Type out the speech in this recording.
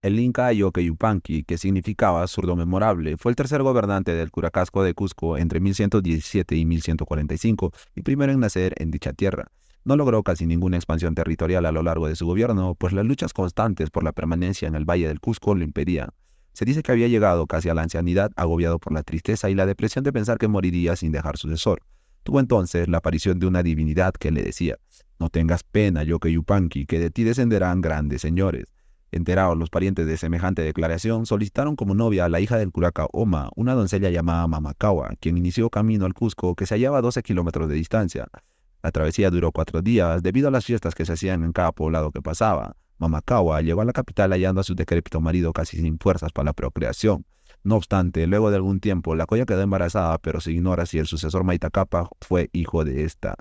El Inca Yoke Yupanqui, que significaba zurdo memorable, fue el tercer gobernante del Curacasco de Cusco entre 1117 y 1145 y primero en nacer en dicha tierra. No logró casi ninguna expansión territorial a lo largo de su gobierno, pues las luchas constantes por la permanencia en el Valle del Cusco lo impedían. Se dice que había llegado casi a la ancianidad, agobiado por la tristeza y la depresión de pensar que moriría sin dejar sucesor. Tuvo entonces la aparición de una divinidad que le decía, No tengas pena, Yokeyupanqui, Yupanqui, que de ti descenderán grandes señores. Enterados los parientes de semejante declaración, solicitaron como novia a la hija del curaca Oma, una doncella llamada Mamakawa, quien inició camino al Cusco, que se hallaba a 12 kilómetros de distancia. La travesía duró cuatro días debido a las fiestas que se hacían en cada poblado que pasaba. Mamakawa llegó a la capital hallando a su decrépito marido casi sin fuerzas para la procreación. No obstante, luego de algún tiempo, la coya quedó embarazada, pero se ignora si el sucesor Maitacapa fue hijo de esta.